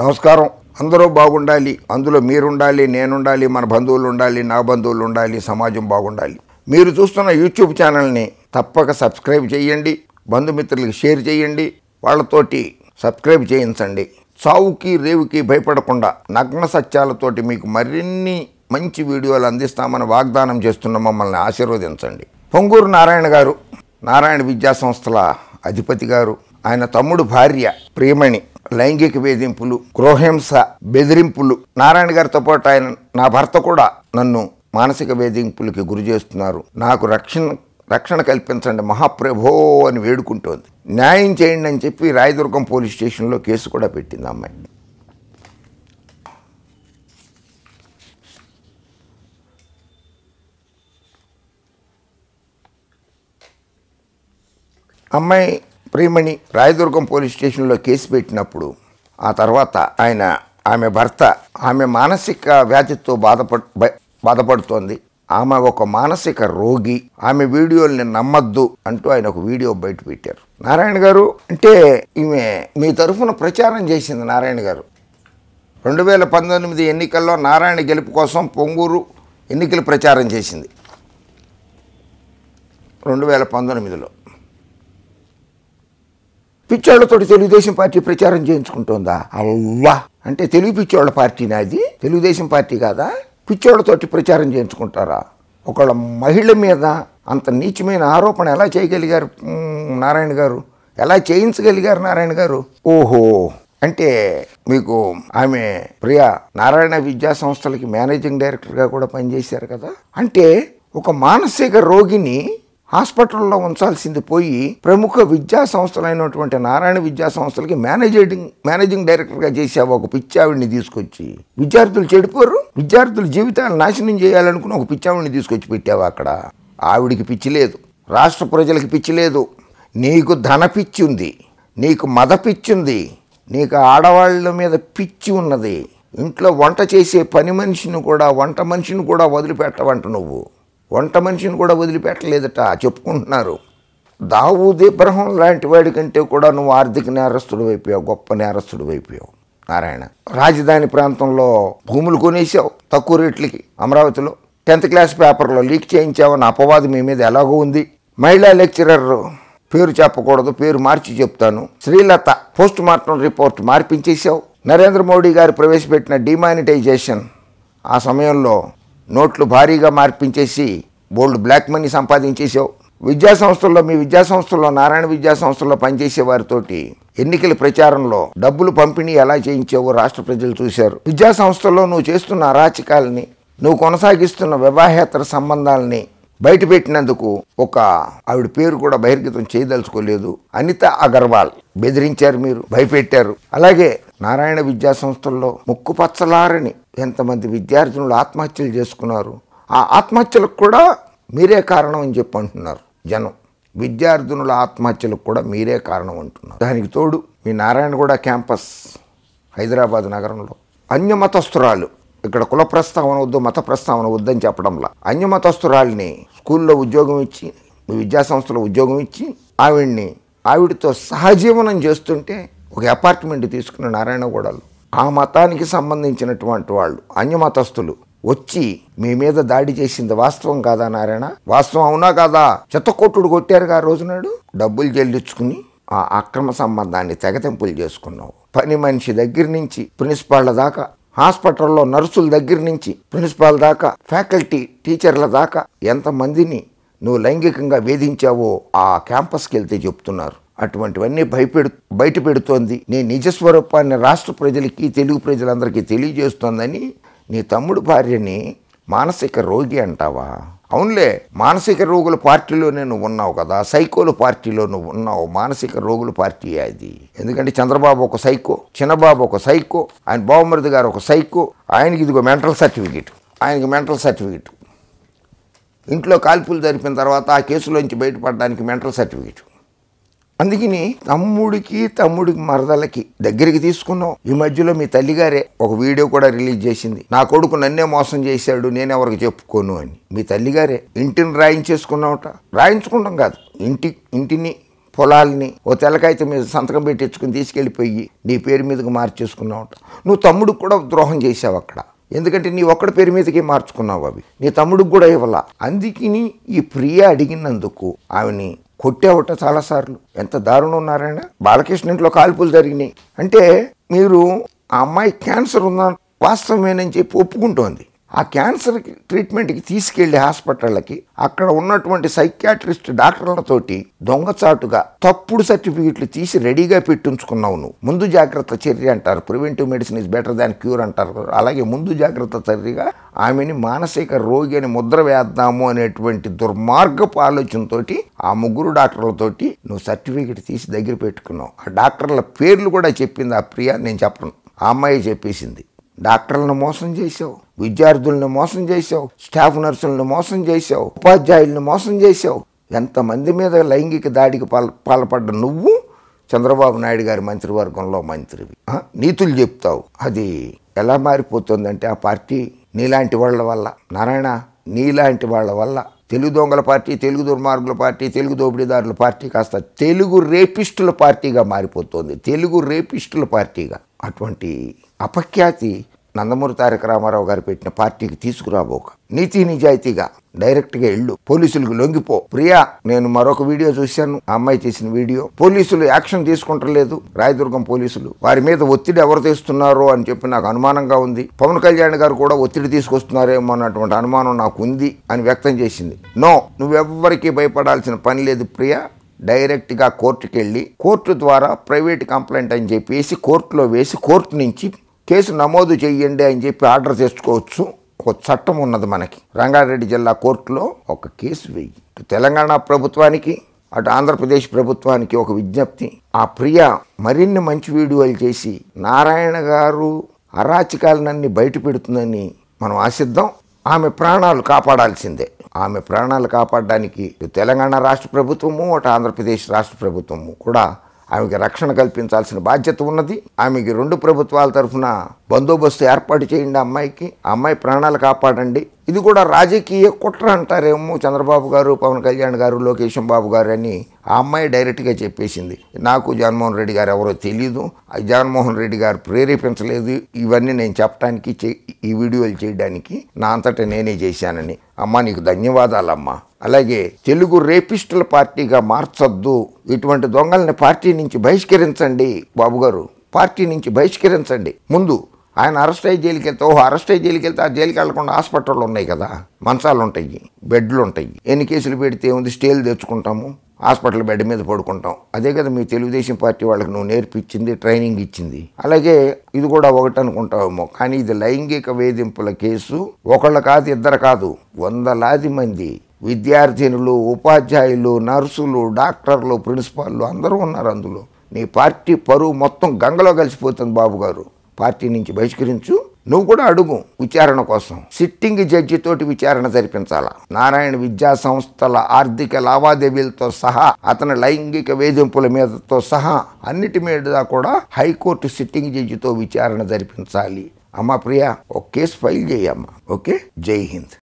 నమస్కారం అందరూ బాగుండాలి అందులో మీరుండాలి నేనుండాలి మన బంధువులు ఉండాలి నా బంధువులు ఉండాలి సమాజం బాగుండాలి మీరు చూస్తున్న యూట్యూబ్ ఛానల్ని తప్పక సబ్స్క్రైబ్ చేయండి బంధుమిత్రులకి షేర్ చేయండి వాళ్ళతోటి సబ్స్క్రైబ్ చేయించండి చావుకి రేవుకి భయపడకుండా నగ్న సత్యాలతోటి మీకు మరిన్ని మంచి వీడియోలు అందిస్తామని వాగ్దానం చేస్తున్న మమ్మల్ని ఆశీర్వదించండి పొంగూరు నారాయణ గారు నారాయణ విద్యా సంస్థల అధిపతి గారు ఆయన తమ్ముడు భార్య ప్రియమణి లైంగిక వేధింపులు గృహింస బెదిరింపులు నారాయణ గారితో పాటు ఆయన నా భర్త కూడా నన్ను మానసిక వేధింపులకి గురి చేస్తున్నారు నాకు రక్షణ రక్షణ కల్పించండి మహాప్రభో అని వేడుకుంటోంది న్యాయం చేయండి అని చెప్పి రాయదుర్గం పోలీస్ స్టేషన్లో కేసు కూడా పెట్టింది అమ్మాయి అమ్మాయి ప్రియమణి రాయదుర్గం పోలీస్ స్టేషన్లో కేసు పెట్టినప్పుడు ఆ తర్వాత ఆయన ఆమె భర్త ఆమె మానసిక వ్యాధితో బాధపడు బాధపడుతోంది ఆమె ఒక మానసిక రోగి ఆమె వీడియోల్ని నమ్మద్దు అంటూ ఆయన ఒక వీడియో బయట పెట్టారు నారాయణ గారు అంటే ఈమె మీ తరఫున ప్రచారం చేసింది నారాయణ గారు రెండు వేల పంతొమ్మిది ఎన్నికల్లో నారాయణ గెలుపు కోసం పొంగూరు ఎన్నికలు ప్రచారం చేసింది రెండు వేల పంతొమ్మిదిలో పిచ్చోళ్లతోటి తెలుగుదేశం పార్టీ ప్రచారం చేయించుకుంటుందా అల్వా అంటే తెలుగు పిచ్చోళ్ల పార్టీ నాది తెలుగుదేశం పార్టీ కాదా పిచ్చోళ్లతోటి ప్రచారం చేయించుకుంటారా ఒకళ్ళ మహిళ మీద అంత నీచమైన ఆరోపణ ఎలా చేయగలిగారు నారాయణ గారు ఎలా చేయించగలిగారు నారాయణ గారు ఓహో అంటే మీకు ఆమె ప్రియా నారాయణ విద్యా సంస్థలకి మేనేజింగ్ డైరెక్టర్గా కూడా పనిచేశారు కదా అంటే ఒక మానసిక రోగిని హాస్పిటల్లో ఉంచాల్సింది పోయి ప్రముఖ విద్యా సంస్థలైనటువంటి నారాయణ విద్యా సంస్థలకి మేనేజింగ్ మేనేజింగ్ డైరెక్టర్గా చేసావు ఒక పిచ్చావిడిని తీసుకొచ్చి విద్యార్థులు చెడిపోరు విద్యార్థుల జీవితాలు నాశనం చేయాలనుకుని ఒక పిచ్చావిడిని తీసుకొచ్చి పెట్టావు అక్కడ ఆవిడికి పిచ్చి లేదు రాష్ట్ర ప్రజలకి పిచ్చి లేదు నీకు ధన పిచ్చి ఉంది నీకు మద పిచ్చి ఉంది నీకు ఆడవాళ్ళ మీద పిచ్చి ఉన్నది ఇంట్లో వంట చేసే పని మనిషిని కూడా వంట మనిషిని కూడా వదిలిపెట్టవంట నువ్వు వంట మనిషిని కూడా వదిలిపెట్టలేదట చెప్పుకుంటున్నారు దావూద్ ఇబ్రహం లాంటి వాడి కంటే కూడా నువ్వు ఆర్థిక నేరస్తుడు అయిపోయావు గొప్ప నేరస్తుడు అయిపోయావు నారాయణ రాజధాని ప్రాంతంలో భూములు కొనేసావు తక్కువ రేట్లకి అమరావతిలో టెన్త్ క్లాస్ పేపర్లో లీక్ చేయించావన్న అపవాదం మీ మీద ఎలాగో ఉంది మహిళా లెక్చరర్ పేరు చెప్పకూడదు పేరు మార్చి చెప్తాను శ్రీలత పోస్ట్ మార్టం రిపోర్ట్ మార్పించేశావు నరేంద్ర మోడీ గారు ప్రవేశపెట్టిన డిమానిటైజేషన్ ఆ సమయంలో నోట్లు భారీగా మార్పించేసి బోల్డ్ బ్లాక్ మనీ సంపాదించేసావు విద్యా సంస్థల్లో మీ విద్యా సంస్థల్లో నారాయణ విద్యా సంస్థల్లో పనిచేసే వారితోటి ఎన్నికల ప్రచారంలో డబ్బులు పంపిణీ ఎలా చేయించావో రాష్ట్ర ప్రజలు చూశారు విద్యా సంస్థల్లో నువ్వు చేస్తున్న అరాచకాలని నువ్వు కొనసాగిస్తున్న వివాహేతర సంబంధాలని బయటపెట్టినందుకు ఒక ఆవిడ పేరు కూడా బహిర్గతం చేయదలుచుకోలేదు అనిత అగర్వాల్ బెదిరించారు మీరు భయపెట్టారు అలాగే నారాయణ విద్యా సంస్థల్లో ముక్కు పచ్చలారని ఎంతమంది విద్యార్థినులు ఆత్మహత్యలు చేసుకున్నారు ఆ ఆత్మహత్యలకు కూడా మీరే కారణం అని చెప్పి అంటున్నారు జనం విద్యార్థినుల ఆత్మహత్యలకు కూడా మీరే కారణం అంటున్నారు దానికి తోడు మీ నారాయణగూడ క్యాంపస్ హైదరాబాద్ నగరంలో అన్యమతస్తురాలు ఇక్కడ కుల ప్రస్తావన వద్దు మత ప్రస్తావన వద్దని చెప్పడంలా అన్యమతస్తురాల్ని స్కూల్లో ఉద్యోగం ఇచ్చి విద్యాసంస్థలో ఉద్యోగం ఇచ్చి ఆవిడ్ని ఆవిడతో సహజీవనం చేస్తుంటే ఒక అపార్ట్మెంట్ తీసుకున్న నారాయణగూడలు ఆ మతానికి సంబంధించినటువంటి వాళ్ళు అన్యమతస్థులు వచ్చి మీ మీద దాడి చేసింది వాస్తవం కాదా నారాయణ వాస్తవం అవునా కాదా చెత్తకొట్టుడు కొట్టారుగా ఆ రోజునాడు డబ్బులు చెల్లించుకుని ఆ అక్రమ సంబంధాన్ని తెగతింపులు చేసుకున్నావు పని మనిషి దగ్గర నుంచి ప్రిన్సిపాళ్ళ దాకా హాస్పిటల్లో నర్సుల దగ్గర నుంచి ప్రిన్సిపాల్ దాకా ఫ్యాకల్టీ టీచర్ల దాకా ఎంతమందిని నువ్వు లైంగికంగా వేధించావో ఆ క్యాంపస్కి వెళ్తే చెప్తున్నారు అటువంటివన్నీ భయపెడు బయట పెడుతోంది నీ నిజస్వరూపాన్ని రాష్ట్ర ప్రజలకి తెలుగు ప్రజలందరికీ తెలియజేస్తోందని నీ తమ్ముడు భార్యని మానసిక రోగి అంటావా అవునులే మానసిక రోగుల పార్టీలో నువ్వు ఉన్నావు కదా సైకోల పార్టీలో నువ్వు ఉన్నావు మానసిక రోగుల పార్టీ అది ఎందుకంటే చంద్రబాబు ఒక సైకో చిన్నబాబు ఒక సైకో ఆయన బావమరిది గారు ఒక సైకో ఆయనకి ఇదిగో మెంటల్ సర్టిఫికేట్ ఆయనకి మెంటల్ సర్టిఫికేట్ ఇంట్లో కాల్పులు జరిపిన తర్వాత ఆ కేసులోంచి బయటపడడానికి మెంటల్ సర్టిఫికేట్ అందుకని తమ్ముడికి తమ్ముడికి మరదలకి దగ్గరికి తీసుకున్నాం ఈ మధ్యలో మీ తల్లిగారే ఒక వీడియో కూడా రిలీజ్ చేసింది నా కొడుకు నన్నే మోసం చేశాడు నేను ఎవరికి చెప్పుకోను అని మీ తల్లిగారే ఇంటిని రాయించేసుకున్నావుట రాయించుకుంటాం కాదు ఇంటి ఇంటిని పొలాల్ని ఓ తెలకాయత మీద సంతకం పెట్టించుకుని తీసుకెళ్ళిపోయి నీ పేరు మీదకి మార్చేసుకున్నావుట నువ్వు తమ్ముడికి కూడా ద్రోహం చేసావు అక్కడ ఎందుకంటే నీ ఒక్కడి పేరు మీదకి మార్చుకున్నావు అవి నీ తమ్ముడికి కూడా ఇవ్వాల అందుకని ఈ ప్రియ అడిగినందుకు ఆమెని కొట్టేవట చాలాసార్లు ఎంత దారుణం నారాయణ బాలకృష్ణ ఇంట్లో కాల్పులు జరిగినాయి అంటే మీరు ఆ అమ్మాయి క్యాన్సర్ ఉందని వాస్తవమేనని చెప్పి ఒప్పుకుంటోంది ఆ క్యాన్సర్ ట్రీట్మెంట్కి తీసుకెళ్లి హాస్పిటళ్ళకి అక్కడ ఉన్నటువంటి సైకాట్రిస్ట్ డాక్టర్లతోటి దొంగచాటుగా తప్పుడు సర్టిఫికెట్లు తీసి రెడీగా పెట్టించుకున్నావు నువ్వు ముందు జాగ్రత్త చర్య అంటారు preventive medicine is better than cure అంటారు అలాగే ముందు జాగ్రత్త చర్యగా ఆమెని మానసిక రోగి అని ముద్ర వేద్దాము అనేటువంటి దుర్మార్గపు ఆలోచనతోటి ఆ ముగ్గురు డాక్టర్లతోటి నువ్వు సర్టిఫికెట్ తీసి దగ్గర పెట్టుకున్నావు ఆ డాక్టర్ల పేర్లు కూడా చెప్పింది ఆ ప్రియా నేను చెప్పను ఆ అమ్మాయి చెప్పేసింది డాక్టర్లను మోసం చేసావు విద్యార్థులను మోసం చేశావు స్టాఫ్ నర్సులను మోసం చేశావు ఉపాధ్యాయులను మోసం చేశావు ఎంతమంది మీద లైంగిక దాడికి పాల్ పాల్పడ్డ నువ్వు చంద్రబాబు నాయుడు గారి మంత్రివర్గంలో మంత్రివి నీతులు చెప్తావు అది ఎలా మారిపోతుందంటే ఆ పార్టీ నీలాంటి వాళ్ళ వల్ల నారాయణ నీలాంటి వాళ్ళ వల్ల తెలుగు దొంగల పార్టీ తెలుగు దుర్మార్గుల పార్టీ తెలుగు దోపిడీదారుల పార్టీ కాస్త తెలుగు రేపిస్టుల పార్టీగా మారిపోతుంది తెలుగు రేపిస్టుల పార్టీగా అటువంటి అపఖ్యాతి నందమూరి తారక రామారావు గారు పెట్టిన పార్టీకి తీసుకురాబోక నీతి నిజాయితీగా డైరెక్ట్గా వెళ్ళు పోలీసులకు లొంగిపో ప్రియా నేను మరొక వీడియో చూశాను ఆ అమ్మాయి చేసిన వీడియో పోలీసులు యాక్షన్ తీసుకుంటలేదు రాయదుర్గం పోలీసులు వారి మీద ఒత్తిడి ఎవరు తీస్తున్నారో అని చెప్పి నాకు అనుమానంగా ఉంది పవన్ కళ్యాణ్ గారు కూడా ఒత్తిడి తీసుకొస్తున్నారేమో అన్నటువంటి అనుమానం నాకు ఉంది అని వ్యక్తం చేసింది నో నువ్వెవ్వరికీ భయపడాల్సిన పని లేదు ప్రియా డైరెక్ట్గా కోర్టుకెళ్ళి కోర్టు ద్వారా ప్రైవేట్ కంప్లైంట్ అని చెప్పేసి కోర్టులో వేసి కోర్టు నుంచి కేసు నమోదు చేయండి అని చెప్పి ఆర్డర్ చేసుకోవచ్చు ఒక చట్టం ఉన్నది మనకి రంగారెడ్డి జిల్లా కోర్టులో ఒక కేసు వెయ్యి తెలంగాణ ప్రభుత్వానికి అటు ఆంధ్రప్రదేశ్ ప్రభుత్వానికి ఒక విజ్ఞప్తి ఆ ప్రియ మరిన్ని మంచి వీడియోలు చేసి నారాయణ గారు అరాచకాలనన్నీ బయట పెడుతుందని మనం ఆశిద్దాం ఆమె ప్రాణాలు కాపాడాల్సిందే ఆమె ప్రాణాలు కాపాడడానికి తెలంగాణ రాష్ట్ర ప్రభుత్వము అటు ఆంధ్రప్రదేశ్ రాష్ట్ర ప్రభుత్వము కూడా ఆమెకి రక్షణ కల్పించాల్సిన బాధ్యత ఉన్నది ఆమెకి రెండు ప్రభుత్వాల తరఫున బందోబస్తు ఏర్పాటు చేయండి అమ్మాయికి అమ్మాయి ప్రాణాలు కాపాడండి ఇది కూడా రాజకీయ కుట్ర అంటారేమో చంద్రబాబు గారు పవన్ కళ్యాణ్ గారు లోకేశం బాబు గారు అని ఆ అమ్మాయి డైరెక్ట్గా చెప్పేసింది నాకు జగన్మోహన్ రెడ్డి గారు ఎవరో తెలియదు జగన్మోహన్ రెడ్డి గారు ప్రేరేపించలేదు ఇవన్నీ నేను చెప్పడానికి ఈ వీడియోలు చేయడానికి నా అంతటా నేనే చేశానని అమ్మ నీకు ధన్యవాదాలమ్మా అలాగే తెలుగు రేపిస్టుల పార్టీగా మార్చొద్దు ఇటువంటి దొంగల్ని పార్టీ నుంచి బహిష్కరించండి బాబు గారు పార్టీ నుంచి బహిష్కరించండి ముందు ఆయన అరెస్ట్ అయ్యి జైలుకి వెళ్తే ఓహో అరెస్ట్ అయ్యి జైలుకి వెళ్తే ఆ జైలుకి వెళ్లకుండా హాస్పిటల్లో ఉన్నాయి కదా మంచాలు ఉంటాయి బెడ్లు ఉంటాయి ఎన్ని కేసులు పెడితే ఉంది స్టేలు తెచ్చుకుంటాము హాస్పిటల్ బెడ్ మీద పడుకుంటాం అదే కదా మీ తెలుగుదేశం పార్టీ వాళ్ళకి నువ్వు నేర్పించింది ట్రైనింగ్ ఇచ్చింది అలాగే ఇది కూడా ఒకటి అనుకుంటావేమో కానీ ఇది లైంగిక వేధింపుల కేసు ఒకళ్ళు కాదు ఇద్దరు కాదు వందలాది మంది విద్యార్థినులు ఉపాధ్యాయులు నర్సులు డాక్టర్లు ప్రిన్సిపాల్లు అందరూ ఉన్నారు అందులో నీ పార్టీ పరువు మొత్తం గంగలో కలిసిపోతుంది బాబు గారు పార్టీ నుంచి బహిష్కరించు నువ్వు కూడా అడుగు విచారణ కోసం సిట్టింగ్ జడ్జితోటి విచారణ జరిపించాలా నారాయణ విద్యా సంస్థల ఆర్థిక లావాదేవీలతో సహా అతని లైంగిక వేధింపుల మీదతో సహా అన్నిటి మీద కూడా హైకోర్టు సిట్టింగ్ జడ్జితో విచారణ జరిపించాలి అమ్మా ప్రియా ఒక కేసు ఫైల్ చేయమ్మా ఓకే జై హింద్